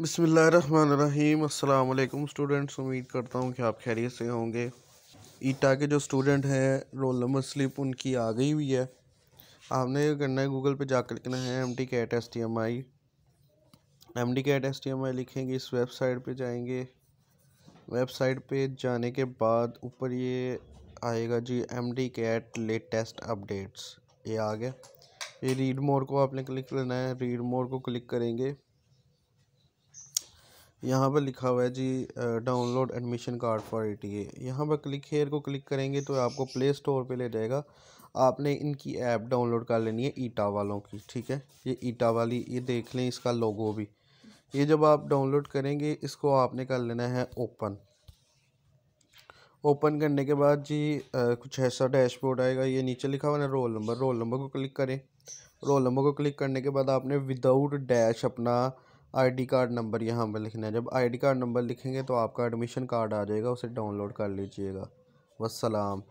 बसमीम अल्लाम स्टूडेंट्स उम्मीद करता हूँ कि आप खैरियत से होंगे ईटा के जो स्टूडेंट हैं रोल नंबर स्लिप उनकी आ गई हुई है आपने ये करना है गूगल पे जाकर लिखना है M D CAT S T M I M D CAT S T M I लिखेंगे इस वेबसाइट पे जाएंगे वेबसाइट पे जाने के बाद ऊपर ये आएगा जी M D CAT latest updates ये आ गया ये रीड मोर को आपने क्लिक करना है रीड मोर को क्लिक करेंगे यहाँ पर लिखा हुआ है जी download admission card for A T A यहाँ पर क्लिक हेयर को क्लिक करेंगे तो आपको प्ले स्टोर पर ले जाएगा आपने इनकी ऐप डाउनलोड कर लेनी है ईटा वालों की ठीक है ये ईटा वाली ये देख लें इसका लोगो भी ये जब आप डाउनलोड करेंगे इसको आपने कर लेना है ओपन ओपन करने के बाद जी आ, कुछ ऐसा डैशबोर्ड आएगा ये नीचे लिखा हुआ है रोल नंबर रोल नंबर को क्लिक करें रोल नंबर को क्लिक करने के बाद आपने विदाउट डैश अपना आईडी कार्ड नंबर यहाँ पर लिखना है जब आईडी कार्ड नंबर लिखेंगे तो आपका एडमिशन कार्ड आ जाएगा उसे डाउनलोड कर लीजिएगा वसलाम